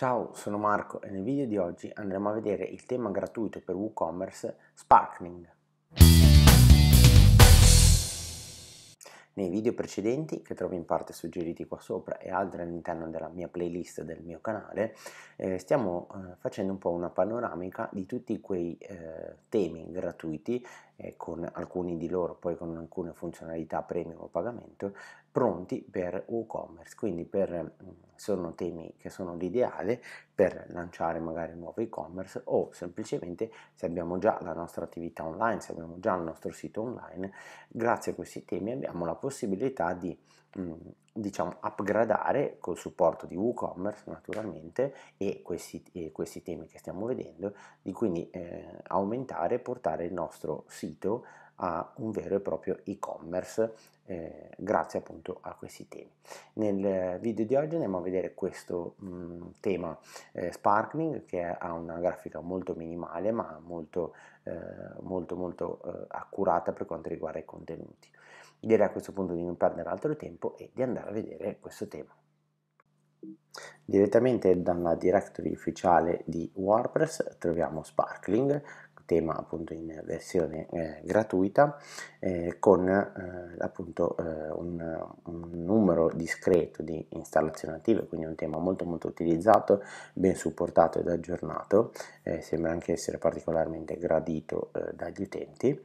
Ciao, sono Marco e nel video di oggi andremo a vedere il tema gratuito per WooCommerce Sparkling. Nei video precedenti, che trovi in parte suggeriti qua sopra e altri all'interno della mia playlist del mio canale, eh, stiamo eh, facendo un po' una panoramica di tutti quei eh, temi gratuiti eh, con alcuni di loro poi con alcune funzionalità premium o pagamento, pronti per WooCommerce, quindi per, mhmm, sono temi che sono l'ideale per lanciare magari un nuovo e-commerce o semplicemente se abbiamo già la nostra attività online, se abbiamo già il nostro sito online, grazie a questi temi abbiamo la possibilità di diciamo, upgradare col supporto di WooCommerce naturalmente e questi, e questi temi che stiamo vedendo, di quindi eh, aumentare e portare il nostro sito a un vero e proprio e-commerce eh, grazie appunto a questi temi. Nel video di oggi andiamo a vedere questo mh, tema eh, Sparkling che ha una grafica molto minimale ma molto eh, molto molto eh, accurata per quanto riguarda i contenuti direi a questo punto di non perdere altro tempo e di andare a vedere questo tema. Direttamente dalla directory ufficiale di WordPress troviamo Sparkling, tema appunto in versione eh, gratuita, eh, con eh, appunto eh, un, un, numero discreto di installazioni attive, quindi un tema molto molto utilizzato, ben supportato ed aggiornato, eh, sembra anche essere particolarmente gradito eh, dagli utenti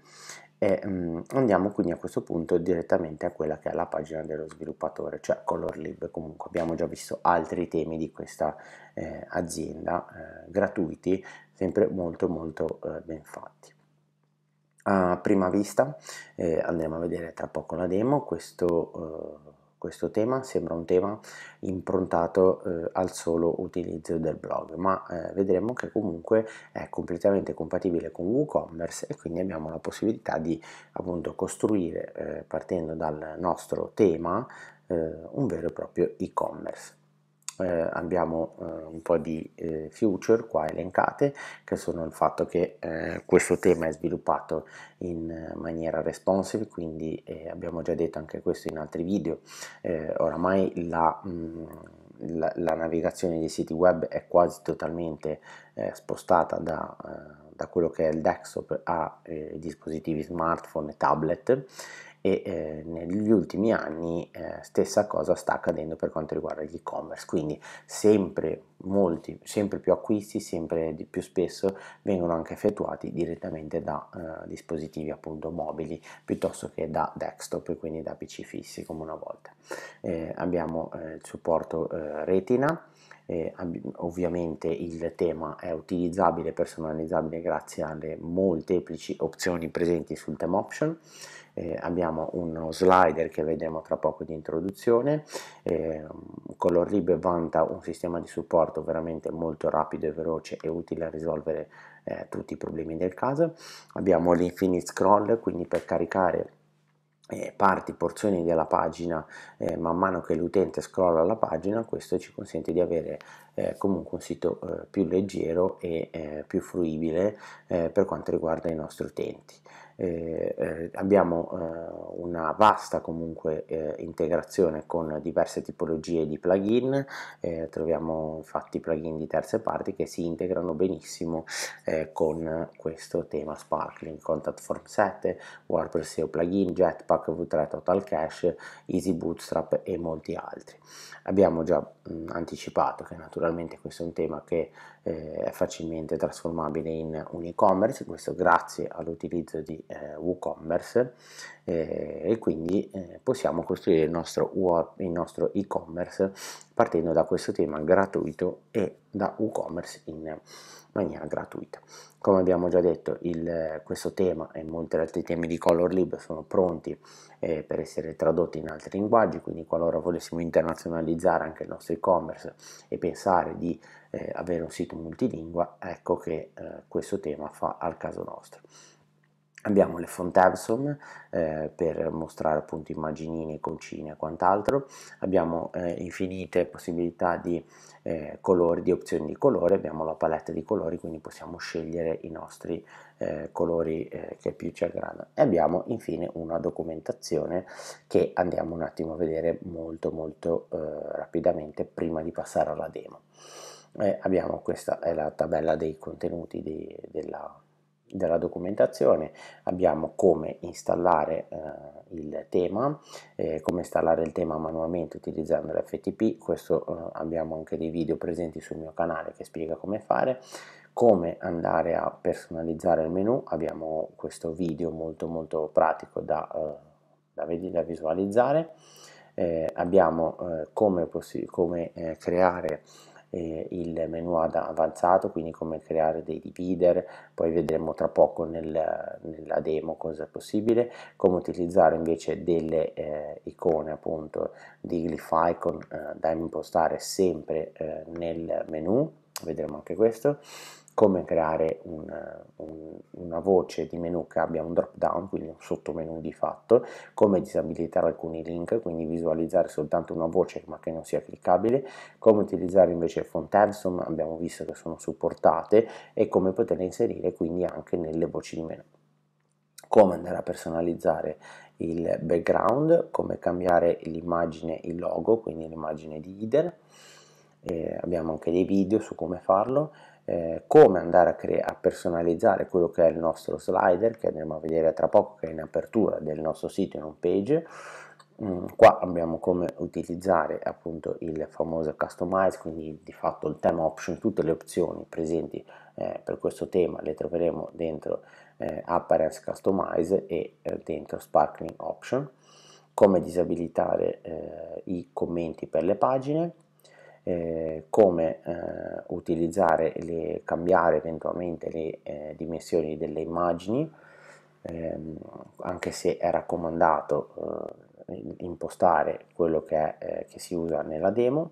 e um, andiamo quindi a questo punto direttamente a quella che è la pagina dello sviluppatore, cioè ColorLib. Comunque abbiamo già visto altri temi di questa eh, azienda eh, gratuiti, sempre molto molto eh, ben fatti. A prima vista eh, andremo a vedere tra poco la demo, questo eh, questo tema, sembra un tema improntato eh, al solo utilizzo del blog, ma eh, vedremo che comunque è completamente compatibile con WooCommerce e quindi abbiamo la possibilità di appunto costruire eh, partendo dal nostro tema eh, un vero e proprio e-commerce eh, abbiamo eh, un po' di eh, future qua elencate che sono il fatto che eh, questo tema è sviluppato in maniera responsive quindi eh, abbiamo già detto anche questo in altri video eh, oramai la, mh, mm, la, la, navigazione dei siti web è quasi totalmente spostata da da quello che è il desktop a eh, dispositivi smartphone e tablet e eh, negli ultimi anni eh, stessa cosa sta accadendo per quanto riguarda gli e-commerce, quindi sempre molti, sempre più acquisti, sempre più spesso vengono anche effettuati direttamente da eh, dispositivi appunto mobili piuttosto che da desktop, quindi da PC fissi come una volta. Eh, abbiamo eh, il supporto eh, Retina eh, ovviamente il tema è utilizzabile e personalizzabile grazie alle molteplici opzioni presenti sul tema option. Eh, abbiamo uno slider che vedremo tra poco di introduzione. Eh, Color Rib vanta un sistema di supporto veramente molto rapido e veloce e utile a risolvere eh, tutti i problemi del caso. Abbiamo l'infinite scroll, quindi per caricare eh, parti, porzioni della pagina eh, man mano che l'utente scrolla la pagina, questo ci consente di avere eh, comunque un sito eh, più leggero e eh, più fruibile eh, per quanto riguarda i nostri utenti eh, abbiamo eh, una vasta comunque eh, integrazione con diverse tipologie di plugin, eh, troviamo infatti plugin di terze parti che si integrano benissimo con questo tema Sparkling, Contact Form 7, WordPress SEO Plugin, Jetpack, V3 Total Cache, Easy Bootstrap e molti altri. Abbiamo già mh, mm, anticipato che naturalmente questo è un tema che eh, è facilmente trasformabile in un e-commerce, questo grazie all'utilizzo di eh, WooCommerce eh, e quindi eh, possiamo costruire il nostro, il nostro e-commerce partendo da questo tema gratuito e da WooCommerce in maniera gratuita. Come abbiamo già detto, il, questo tema e molti altri temi di Color Lib sono pronti eh, per essere tradotti in altri linguaggi, quindi qualora volessimo internazionalizzare anche il nostro e-commerce e pensare di eh, avere un sito multilingua, ecco che eh, questo tema fa al caso nostro. Abbiamo le font Epson eh, per mostrare appunto immaginine, concine e quant'altro, abbiamo eh, infinite possibilità di eh, colori, di opzioni di colore, abbiamo la palette di colori, quindi possiamo scegliere i nostri eh, colori eh, che più ci aggradano e abbiamo infine una documentazione che andiamo un attimo a vedere molto molto eh, rapidamente prima di passare alla demo. abbiamo questa è la tabella dei contenuti di, della della documentazione abbiamo come installare eh, il tema, eh, come installare il tema manualmente utilizzando l'FTP, questo eh, abbiamo anche dei video presenti sul mio canale che spiega come fare, come andare a personalizzare il menu, abbiamo questo video molto molto pratico da, eh, da, da visualizzare, eh, abbiamo eh, come, come creare eh, il menu avanzato, quindi come creare dei divider, poi vedremo tra poco nel, nella demo cosa è possibile, come utilizzare invece delle eh, icone appunto di glyph icon eh, da impostare sempre eh, nel menu, vedremo anche questo, come creare una, un, una voce di menu che abbia un drop down, quindi un sottomenu di fatto, come disabilitare alcuni link, quindi visualizzare soltanto una voce ma che non sia cliccabile, come utilizzare invece il font Handsome, abbiamo visto che sono supportate, e come poterle inserire quindi anche nelle voci di menu come andare a personalizzare il background, come cambiare l'immagine, il logo, quindi l'immagine di header, Eh, abbiamo anche dei video su come farlo, eh, come andare a, cre- a personalizzare quello che è il nostro slider che andremo a vedere tra poco che è in apertura del nostro sito in home page Mm, qua abbiamo come utilizzare appunto il famoso customize quindi di fatto il tema option tutte le opzioni presenti eh, per questo tema le troveremo dentro eh, appearance customize e eh, dentro sparkling option come disabilitare eh, i commenti per le pagine eh, come eh, utilizzare e cambiare eventualmente le eh, dimensioni delle immagini, ehm, anche se è raccomandato eh, impostare quello che, è, eh, che, si usa nella demo,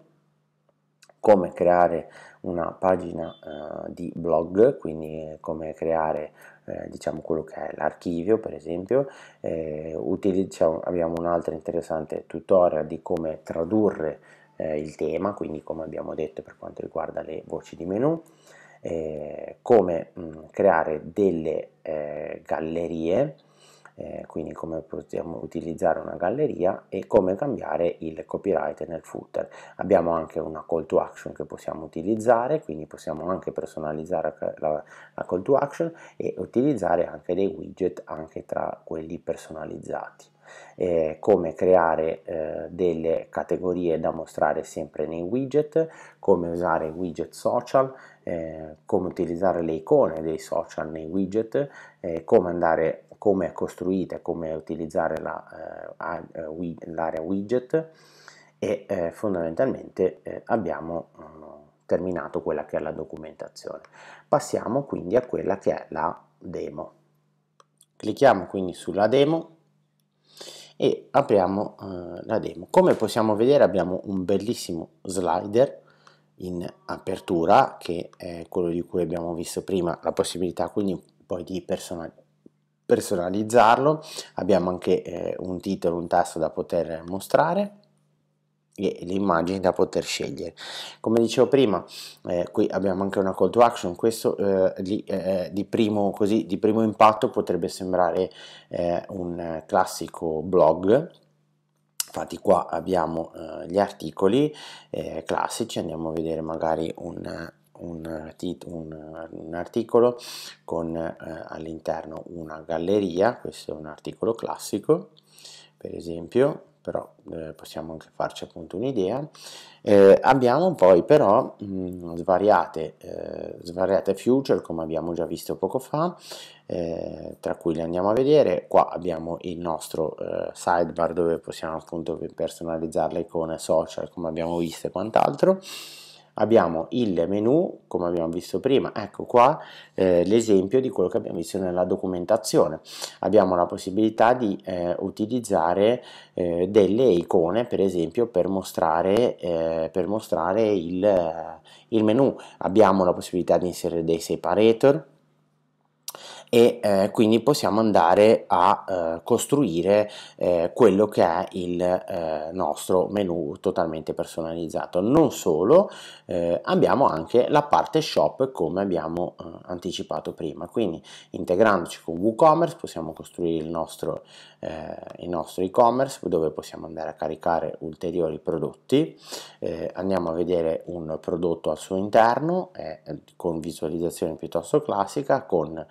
come creare una pagina eh, di blog, quindi come creare eh, diciamo quello che è l'archivio per esempio eh, utilizziamo, abbiamo un'altra interessante tutorial di come tradurre eh, il tema, quindi come abbiamo detto per quanto riguarda le voci di menu, eh, come mh, creare delle eh, gallerie, eh, quindi come possiamo utilizzare una galleria e come cambiare il copyright nel footer. Abbiamo anche una call to action che possiamo utilizzare, quindi possiamo anche personalizzare la, la call to action e utilizzare anche dei widget anche tra quelli personalizzati eh, come creare eh, delle categorie da mostrare sempre nei widget, come usare widget social, eh, come utilizzare le icone dei social nei widget, eh, come andare come è costruita, come utilizzare eh, eh, l'area widget e fondamentalmente abbiamo mm, terminato quella che è la documentazione. Passiamo quindi a quella che è la demo. Clicchiamo quindi sulla demo e apriamo eh, la demo come possiamo vedere abbiamo un bellissimo slider in apertura che è quello di cui abbiamo visto prima la possibilità quindi poi di personalizzare personalizzarlo abbiamo anche eh, un titolo un tasto da poter mostrare e le immagini da poter scegliere come dicevo prima eh, qui abbiamo anche una call to action questo eh, di, eh, eh, di, primo, così, di, primo, impatto potrebbe sembrare eh, un classico blog infatti qua abbiamo eh, gli articoli classici andiamo a vedere magari un, un, un, un articolo con all'interno una galleria questo è un articolo classico per esempio però eh, possiamo anche farci appunto un'idea. Eh, abbiamo poi però mh, mm, svariate, eh, svariate, future come abbiamo già visto poco fa, eh, tra cui le andiamo a vedere. Qua abbiamo il nostro eh, sidebar dove possiamo appunto personalizzare le icone social come abbiamo visto e quant'altro abbiamo il menu, come abbiamo visto prima, ecco qua eh, l'esempio di quello che abbiamo visto nella documentazione. Abbiamo la possibilità di eh, utilizzare eh, delle icone, per esempio, per mostrare, eh, per mostrare il, il menu. Abbiamo la possibilità di inserire dei separator, e eh, quindi possiamo andare a eh, costruire eh, quello che è il eh, nostro menu totalmente personalizzato. Non solo, eh, abbiamo anche la parte shop come abbiamo eh, anticipato prima, quindi integrandoci con WooCommerce possiamo costruire il nostro eh, il nostro e-commerce dove possiamo andare a caricare ulteriori prodotti. Eh, andiamo a vedere un prodotto al suo interno eh, con visualizzazione piuttosto classica con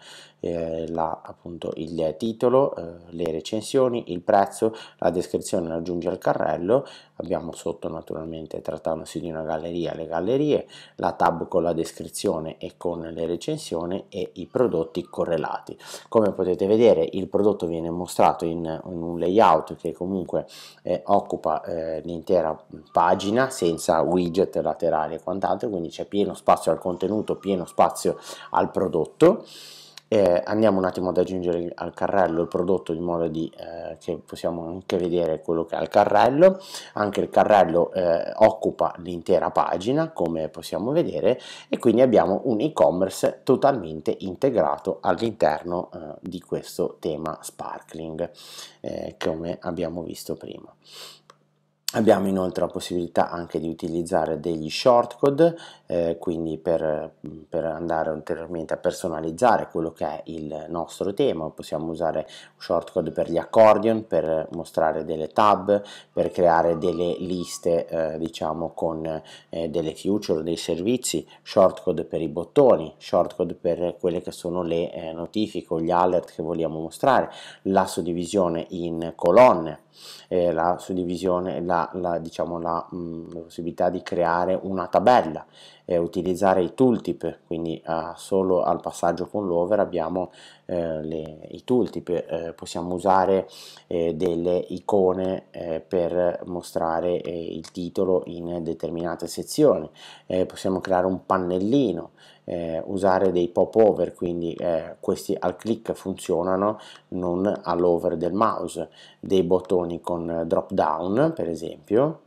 eh, la, appunto, il titolo, eh, le recensioni, il prezzo, la descrizione la aggiunge al carrello. Abbiamo sotto naturalmente trattandosi di una galleria le gallerie, la tab con la descrizione e con le recensioni e i prodotti correlati. Come potete vedere il prodotto viene mostrato in in, in un layout che comunque eh, occupa eh, l'intera pagina senza widget laterali e quant'altro, quindi c'è pieno spazio al contenuto, pieno spazio al prodotto eh, andiamo un attimo ad aggiungere al carrello il prodotto in modo di, eh, che possiamo anche vedere quello che ha il carrello anche il carrello eh, occupa l'intera pagina come possiamo vedere e quindi abbiamo un e-commerce totalmente integrato all'interno eh, di questo tema sparkling eh, come abbiamo visto prima Abbiamo inoltre la possibilità anche di utilizzare degli shortcode, eh, quindi per, per, andare ulteriormente a personalizzare quello che è il nostro tema, possiamo usare shortcode per gli accordion, per mostrare delle tab, per creare delle liste eh, diciamo con eh, delle o dei servizi, shortcode per i bottoni, shortcode per quelle che sono le eh, notifiche o gli alert che vogliamo mostrare, la suddivisione in colonne, eh, la suddivisione, la, la, diciamo, la, mh, mm, la, possibilità di creare una tabella, eh, utilizzare i tooltip, quindi uh, solo al passaggio con l'over abbiamo eh, le, i tooltip, eh, possiamo usare eh, delle icone per mostrare il titolo in determinate sezioni, possiamo creare un pannellino, eh, usare dei pop over, quindi eh, questi al click funzionano, non all'over del mouse, dei bottoni con drop down per esempio,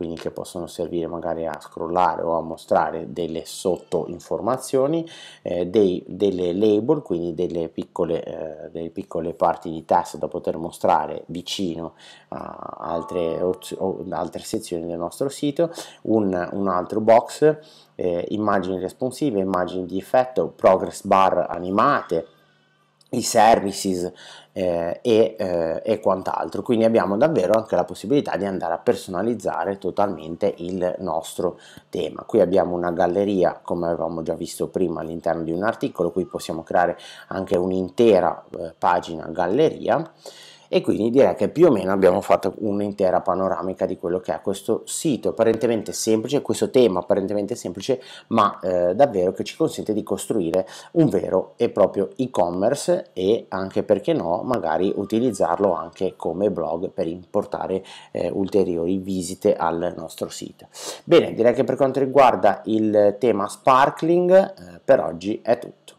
quindi che possono servire magari a scrollare o a mostrare delle sottoinformazioni, eh, dei, delle label, quindi delle piccole, eh, delle piccole, parti di testo da poter mostrare vicino a altre, altre sezioni del nostro sito, un, un altro box, eh, immagini responsive, immagini di effetto, progress bar animate, i services eh, e, eh, e, quant'altro quindi abbiamo davvero anche la possibilità di andare a personalizzare totalmente il nostro tema qui abbiamo una galleria come avevamo già visto prima all'interno di un articolo qui possiamo creare anche un'intera eh, pagina galleria e quindi direi che più o meno abbiamo fatto un'intera panoramica di quello che è questo sito apparentemente semplice, questo tema apparentemente semplice ma eh, davvero che ci consente di costruire un vero e proprio e-commerce e anche perché no magari utilizzarlo anche come blog per importare eh, ulteriori visite al nostro sito. Bene direi che per quanto riguarda il tema sparkling eh, per oggi è tutto.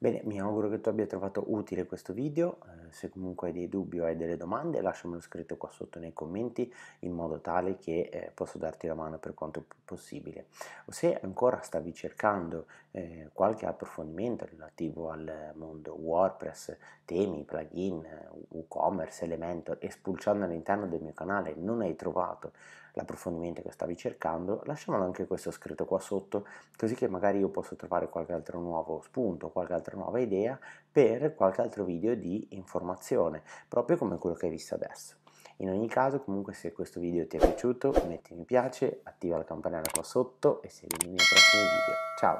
Bene, mi auguro che tu abbia trovato utile questo video, eh, se comunque hai dei dubbi o hai delle domande lasciamelo scritto qua sotto nei commenti in modo tale che eh, posso darti la mano per quanto possibile. O se ancora stavi cercando eh, qualche approfondimento relativo al mondo WordPress, temi, plugin, WooCommerce, Elementor e spulciando all'interno del mio canale non hai trovato l'approfondimento che stavi cercando, lasciamolo anche questo scritto qua sotto così che magari io posso trovare qualche altro nuovo spunto, qualche altra nuova idea per qualche altro video di informazione, proprio come quello che hai visto adesso. In ogni caso, comunque, se questo video ti è piaciuto, metti mi piace, attiva la campanella qua sotto e segui i miei prossimi video. Ciao!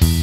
you